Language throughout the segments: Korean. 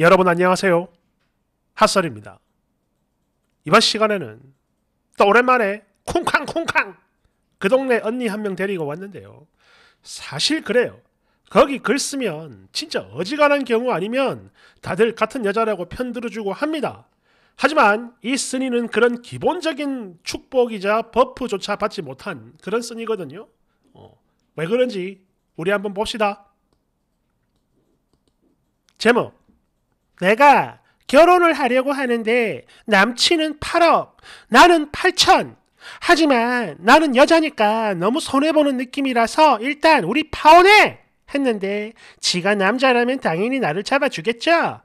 여러분 안녕하세요. 핫설입니다. 이번 시간에는 또 오랜만에 쿵쾅쿵쾅 그 동네 언니 한 명 데리고 왔는데요. 사실 그래요. 거기 글 쓰면 진짜 어지간한 경우 아니면 다들 같은 여자라고 편들어주고 합니다. 하지만 이 쓴이는 그런 기본적인 축복이자 버프조차 받지 못한 그런 쓴이거든요. 어, 왜 그런지 우리 한번 봅시다. 제목 내가 결혼을 하려고 하는데 남친은 8억, 나는 8천. 하지만 나는 여자니까 너무 손해보는 느낌이라서 일단 우리 파혼해! 했는데 지가 남자라면 당연히 나를 잡아주겠죠?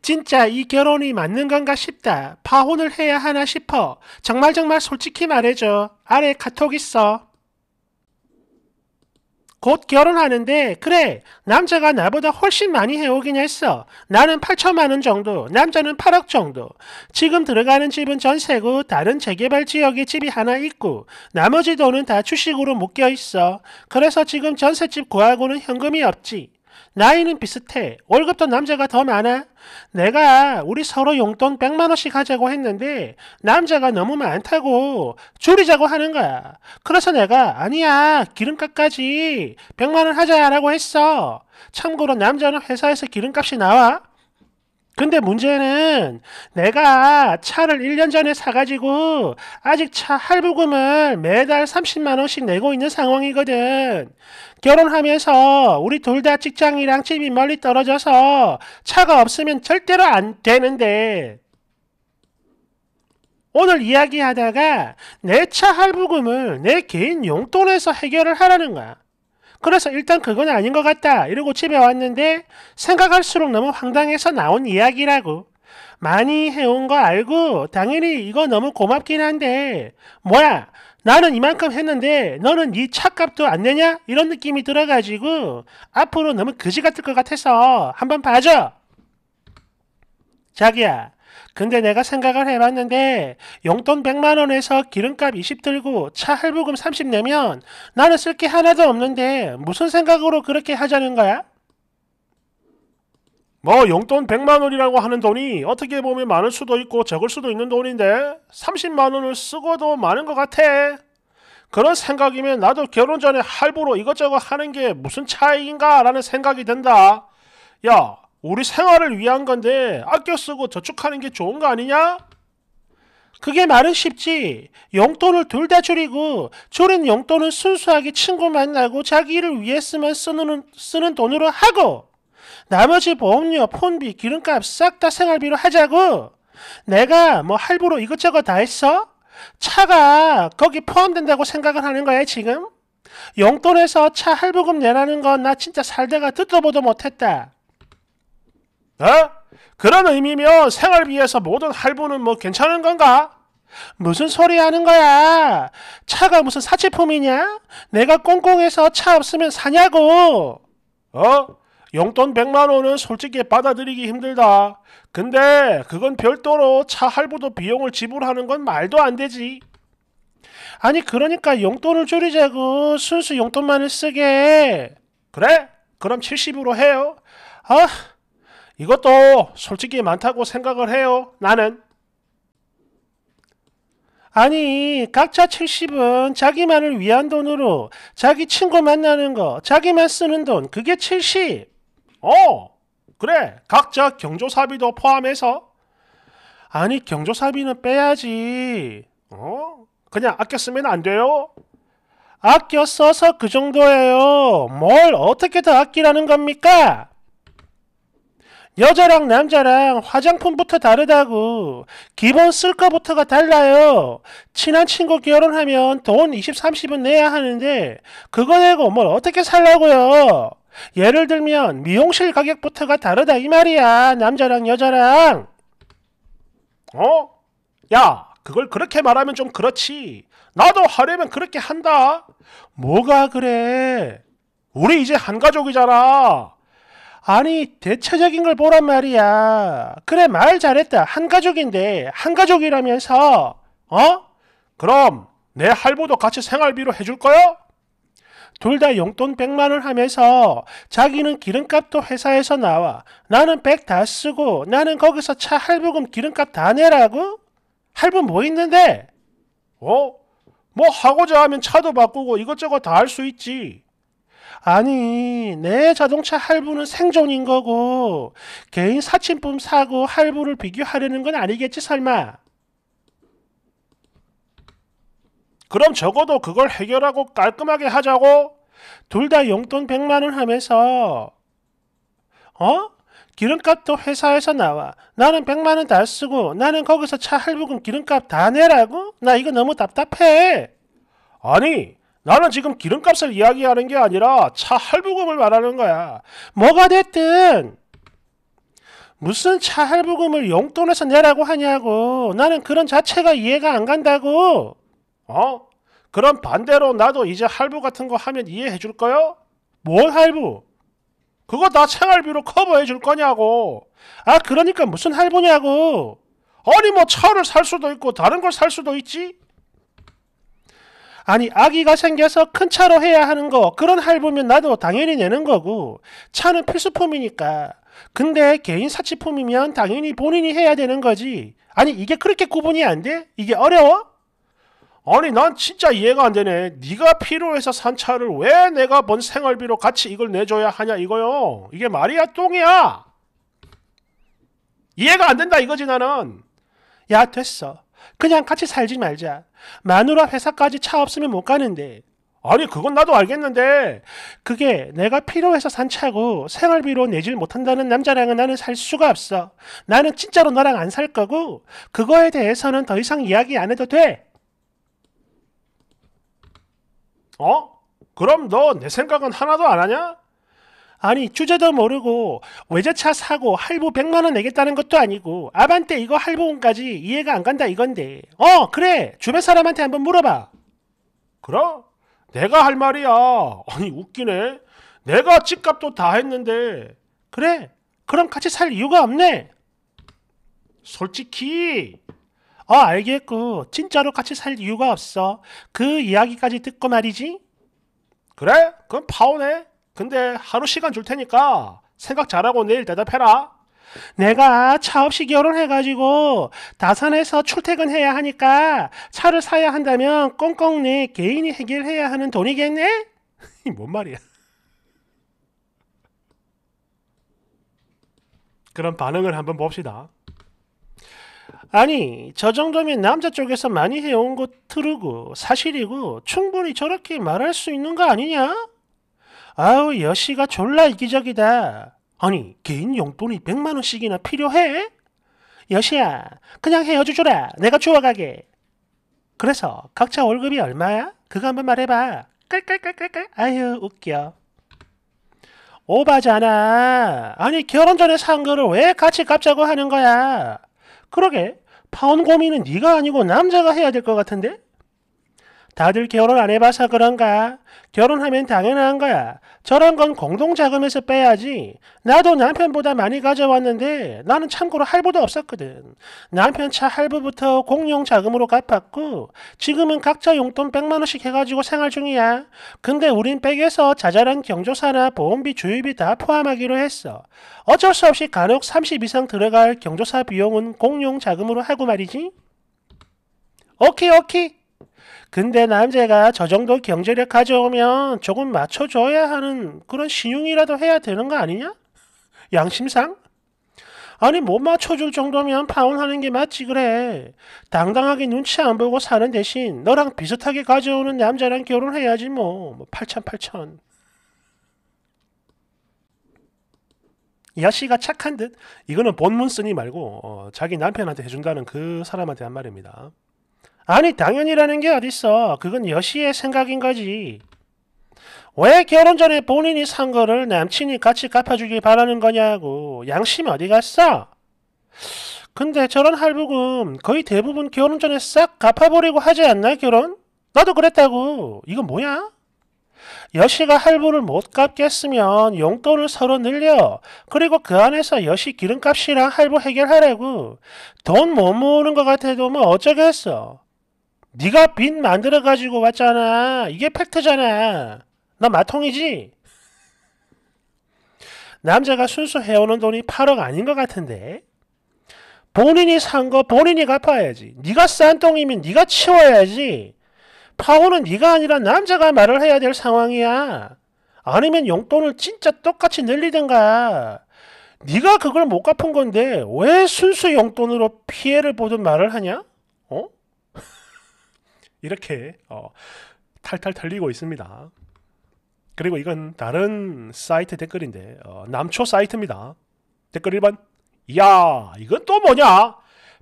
진짜 이 결혼이 맞는 건가 싶다. 파혼을 해야 하나 싶어. 정말 정말 솔직히 말해줘. 아래 카톡 있어. 곧 결혼하는데 그래 남자가 나보다 훨씬 많이 해오긴 했어. 나는 8천만 원 정도, 남자는 8억 정도. 지금 들어가는 집은 전세고 다른 재개발 지역에 집이 하나 있고 나머지 돈은 다 주식으로 묶여 있어. 그래서 지금 전세집 구하고는 현금이 없지. 나이는 비슷해. 월급도 남자가 더 많아. 내가 우리 서로 용돈 100만원씩 하자고 했는데 남자가 너무 많다고 줄이자고 하는 거야. 그래서 내가 아니야 기름값까지 100만원 하자라고 했어. 참고로 남자는 회사에서 기름값이 나와. 근데 문제는 내가 차를 1년 전에 사가지고 아직 차 할부금을 매달 30만원씩 내고 있는 상황이거든. 결혼하면서 우리 둘 다 직장이랑 집이 멀리 떨어져서 차가 없으면 절대로 안 되는데. 오늘 이야기하다가 내 차 할부금을 내 개인 용돈에서 해결을 하라는 거야. 그래서 일단 그건 아닌 것 같다 이러고 집에 왔는데 생각할수록 너무 황당해서 나온 이야기라고 많이 해온 거 알고 당연히 이거 너무 고맙긴 한데 뭐야 나는 이만큼 했는데 너는 네 차값도 안 내냐 이런 느낌이 들어가지고 앞으로 너무 그지 같을 것 같아서 한번 봐줘 자기야 근데 내가 생각을 해봤는데 용돈 100만 원에서 기름값 20 들고 차 할부금 30 내면 나는 쓸 게 하나도 없는데 무슨 생각으로 그렇게 하자는 거야? 뭐 용돈 100만 원이라고 하는 돈이 어떻게 보면 많을 수도 있고 적을 수도 있는 돈인데 30만 원을 쓰고도 많은 것 같아. 그런 생각이면 나도 결혼 전에 할부로 이것저것 하는 게 무슨 차이인가 라는 생각이 든다. 야, 우리 생활을 위한 건데 아껴 쓰고 저축하는 게 좋은 거 아니냐? 그게 말은 쉽지. 용돈을 둘 다 줄이고 줄인 용돈은 순수하게 친구 만나고 자기 를 위해 쓰면 쓰는, 쓰는 돈으로 하고 나머지 보험료, 폰비, 기름값 싹 다 생활비로 하자고. 내가 뭐 할부로 이것저것 다 했어? 차가 거기 포함된다고 생각을 하는 거야 지금? 용돈에서 차 할부금 내라는 건 나 진짜 살다가 듣도 보도 못했다. 어? 그런 의미면 생활비에서 모든 할부는 뭐 괜찮은 건가? 무슨 소리 하는 거야? 차가 무슨 사치품이냐? 내가 꽁꽁해서 차 없으면 사냐고! 어? 용돈 100만 원은 솔직히 받아들이기 힘들다. 근데 그건 별도로 차 할부도 비용을 지불하는 건 말도 안 되지. 아니 그러니까 용돈을 줄이자고 순수 용돈만을 쓰게. 그래? 그럼 70으로 해요. 아, 이것도 솔직히 많다고 생각을 해요. 나는. 아니 각자 70은 자기만을 위한 돈으로 자기 친구 만나는 거 자기만 쓰는 돈 그게 70. 어 그래 각자 경조사비도 포함해서 아니 경조사비는 빼야지. 어 그냥 아껴 쓰면 안 돼요. 아껴 써서 그 정도예요. 뭘 어떻게 더 아끼라는 겁니까? 여자랑 남자랑 화장품부터 다르다고 기본 쓸 거부터가 달라요 친한 친구 결혼하면 돈 20, 30은 내야 하는데 그거 내고 뭘 어떻게 살라고요 예를 들면 미용실 가격부터가 다르다 이 말이야 남자랑 여자랑 어? 야 그걸 그렇게 말하면 좀 그렇지 나도 하려면 그렇게 한다 뭐가 그래 우리 이제 한 가족이잖아 아니 대체적인 걸 보란 말이야. 그래 말 잘했다. 한 가족인데 한 가족이라면서 어? 그럼 내 할부도 같이 생활비로 해줄 거야? 둘 다 용돈 100만 원 하면서 자기는 기름값도 회사에서 나와. 나는 100다 쓰고 나는 거기서 차 할부금 기름값 다 내라고? 할부 뭐 있는데? 어? 뭐 하고자 하면 차도 바꾸고 이것저것 다 할 수 있지. 아니 내 자동차 할부는 생존인 거고 개인 사치품 사고 할부를 비교하려는 건 아니겠지 설마 그럼 적어도 그걸 해결하고 깔끔하게 하자고 둘 다 용돈 100만원 하면서 어? 기름값도 회사에서 나와. 나는 100만원 다 쓰고 나는 거기서 차 할부금 기름값 다 내라고? 나 이거 너무 답답해. 아니 나는 지금 기름값을 이야기하는 게 아니라 차 할부금을 말하는 거야. 뭐가 됐든 무슨 차 할부금을 용돈에서 내라고 하냐고. 나는 그런 자체가 이해가 안 간다고. 어? 그럼 반대로 나도 이제 할부 같은 거 하면 이해해 줄 거요? 뭘 할부? 그거 다 생활비로 커버해 줄 거냐고. 아, 그러니까 무슨 할부냐고. 아니, 뭐 차를 살 수도 있고 다른 걸 살 수도 있지? 아니 아기가 생겨서 큰 차로 해야 하는 거 그런 할부면 나도 당연히 내는 거고 차는 필수품이니까 근데 개인 사치품이면 당연히 본인이 해야 되는 거지 아니 이게 그렇게 구분이 안 돼? 이게 어려워? 아니 난 진짜 이해가 안 되네 네가 필요해서 산 차를 왜 내가 번 생활비로 같이 이걸 내줘야 하냐 이거요 이게 말이야 똥이야 이해가 안 된다 이거지 나는 야 됐어 그냥 같이 살지 말자. 마누라 회사까지 차 없으면 못 가는데. 아니, 그건 나도 알겠는데. 그게 내가 필요해서 산 차고 생활비로 내질 못한다는 남자랑은 나는 살 수가 없어. 나는 진짜로 너랑 안 살 거고, 그거에 대해서는 더 이상 이야기 안 해도 돼. 어? 그럼 너 내 생각은 하나도 안 하냐? 아니 주제도 모르고 외제차 사고 할부 100만원 내겠다는 것도 아니고 아반떼 이거 할부금까지 이해가 안 간다 이건데 어 그래 주변 사람한테 한번 물어봐 그럼 내가 할 말이야 아니 웃기네 내가 집값도 다 했는데 그래 그럼 같이 살 이유가 없네 솔직히 어 알겠고 진짜로 같이 살 이유가 없어 그 이야기까지 듣고 말이지 그래? 그럼 파혼해 근데 하루 시간 줄 테니까 생각 잘하고 내일 대답해라. 내가 차 없이 결혼해가지고 다산에서 출퇴근해야 하니까 차를 사야 한다면 꽁꽁 내 개인이 해결해야 하는 돈이겠네? 뭔 말이야. 그런 반응을 한번 봅시다. 아니 저 정도면 남자 쪽에서 많이 해온 것트으고 사실이고 충분히 저렇게 말할 수 있는 거 아니냐? 아우 여씨가 졸라 이기적이다. 아니 개인 용돈이 100만 원씩이나 필요해? 여씨야 그냥 헤어져줘라 내가 주워가게 그래서 각자 월급이 얼마야? 그거 한번 말해봐 깔깔깔깔깔 아유 웃겨 오바잖아 아니 결혼 전에 산 거를 왜 같이 갚자고 하는 거야 그러게 파혼 고민은 네가 아니고 남자가 해야 될 것 같은데 다들 결혼 안 해봐서 그런가? 결혼하면 당연한 거야. 저런 건 공동자금에서 빼야지. 나도 남편보다 많이 가져왔는데 나는 참고로 할부도 없었거든. 남편 차 할부부터 공용 자금으로 갚았고 지금은 각자 용돈 100만 원씩 해가지고 생활 중이야. 근데 우린 백에서 자잘한 경조사나 보험비 주유비 다 포함하기로 했어. 어쩔 수 없이 간혹 30 이상 들어갈 경조사 비용은 공용 자금으로 하고 말이지. 오케이 오케이. 근데 남자가 저 정도 경제력 가져오면 조금 맞춰줘야 하는 그런 신용이라도 해야 되는 거 아니냐? 양심상? 아니 못 맞춰줄 정도면 파혼하는 게 맞지 그래. 당당하게 눈치 안 보고 사는 대신 너랑 비슷하게 가져오는 남자랑 결혼해야지 뭐. 뭐 8천 8천. 여씨가 착한 듯? 이거는 본문 쓰니 말고 어, 자기 남편한테 해준다는 그 사람한테 한 말입니다. 아니 당연이라는 게 어딨어. 그건 여시의 생각인 거지. 왜 결혼 전에 본인이 산 거를 남친이 같이 갚아주길 바라는 거냐고. 양심 어디 갔어? 근데 저런 할부금 거의 대부분 결혼 전에 싹 갚아버리고 하지 않나 결혼? 나도 그랬다고. 이건 뭐야? 여시가 할부를 못 갚겠으면 용돈을 서로 늘려. 그리고 그 안에서 여시 기름값이랑 할부 해결하라고. 돈 못 모으는 것 같아도 뭐 어쩌겠어. 네가 빚 만들어 가지고 왔잖아. 이게 팩트잖아. 나 마통이지? 남자가 순수 해오는 돈이 8억 아닌 것 같은데 본인이 산 거 본인이 갚아야지. 네가 싼 똥이면 네가 치워야지. 파고는 네가 아니라 남자가 말을 해야 될 상황이야. 아니면 용돈을 진짜 똑같이 늘리든가. 네가 그걸 못 갚은 건데 왜 순수 용돈으로 피해를 보든 말을 하냐? 이렇게 어, 탈탈 털리고 있습니다. 그리고 이건 다른 사이트 댓글인데 어, 남초 사이트입니다. 댓글 1번 야 이건 또 뭐냐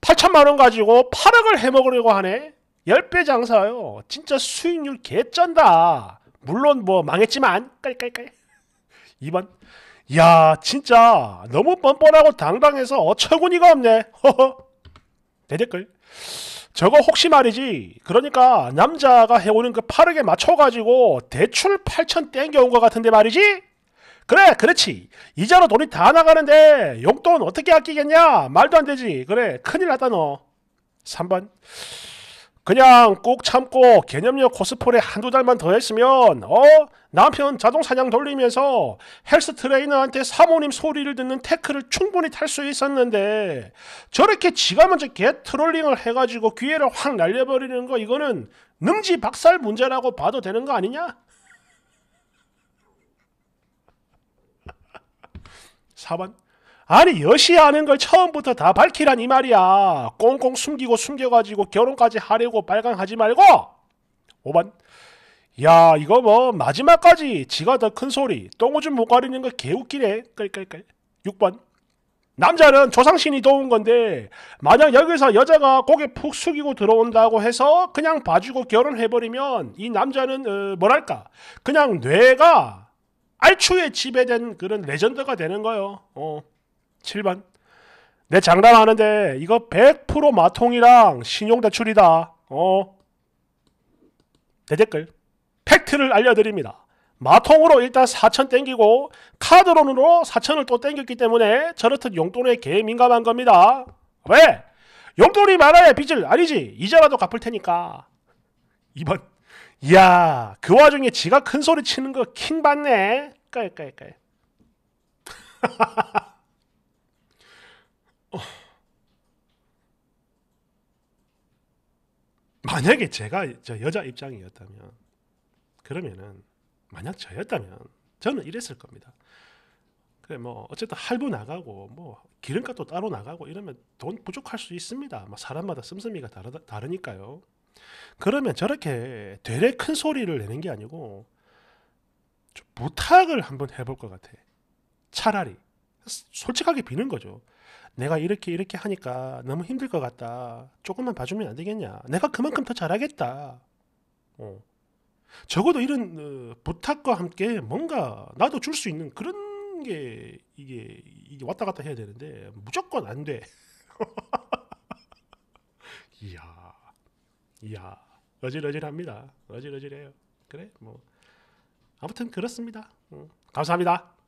8천만원 가지고 8억을 해먹으려고 하네 10배 장사요 진짜 수익률 개쩐다 물론 뭐 망했지만 깔깔깔 2번 야 진짜 너무 뻔뻔하고 당당해서 어처구니가 없네 허허 댓글 저거 혹시 말이지 그러니까 남자가 해오는 그 파르게 맞춰가지고 대출 8천 땡겨온 것 같은데 말이지 그래 그렇지 이자로 돈이 다 나가는데 용돈 어떻게 아끼겠냐 말도 안 되지 그래 큰일 났다 너 3번 그냥 꼭 참고 개념녀 코스프레 한두 달만 더 했으면 어? 남편 자동 사냥 돌리면서 헬스 트레이너한테 사모님 소리를 듣는 태클을 충분히 탈 수 있었는데 저렇게 지가 먼저 개 트롤링을 해가지고 기회를 확 날려버리는 거 이거는 능지 박살 문제라고 봐도 되는 거 아니냐? 사번 아니 여시하는 걸 처음부터 다 밝히란 이 말이야. 꽁꽁 숨기고 숨겨가지고 결혼까지 하려고 빨광하지 말고 5번 야 이거 뭐 마지막까지 지가 더 큰 소리 똥오줌 못 가리는 거 개웃기네. 끌끌끌 6번 남자는 조상신이 도운 건데 만약 여기서 여자가 고개 푹 숙이고 들어온다고 해서 그냥 봐주고 결혼해버리면 이 남자는 어, 뭐랄까 그냥 뇌가 알추에 지배된 그런 레전드가 되는 거예요. 어. 7번 내 장담하는데 이거 100% 마통이랑 신용대출이다. 어. 내댓글 팩트를 알려드립니다. 마통으로 일단 4천 땡기고 카드론으로 4천을 또 땡겼기 때문에 저렇듯 용돈에 개 민감한 겁니다. 왜? 용돈이 많아야 빚을 아니지 이자라도 갚을 테니까 2번 이야 그 와중에 지가 큰 소리 치는 거 킹받네 깔깔깔 만약에 제가 저 여자 입장이었다면 그러면은 만약 저였다면 저는 이랬을 겁니다. 그래 뭐 어쨌든 할부 나가고 뭐 기름값도 따로 나가고 이러면 돈 부족할 수 있습니다. 막 뭐 사람마다 씀씀이가 다르, 다르니까요. 그러면 저렇게 되레 큰 소리를 내는 게 아니고 부탁을 한번 해볼 것 같아. 차라리 솔직하게 비는 거죠. 내가 이렇게 이렇게 하니까 너무 힘들 것 같다. 조금만 봐주면 안 되겠냐? 내가 그만큼 더 잘하겠다. 어. 적어도 이런 어, 부탁과 함께 뭔가 나도 줄 수 있는 그런 게 이게, 이게 왔다 갔다 해야 되는데 무조건 안 돼. 이야, 이야, 어질어질합니다. 어질어질해요. 그래, 뭐 아무튼 그렇습니다. 응. 감사합니다.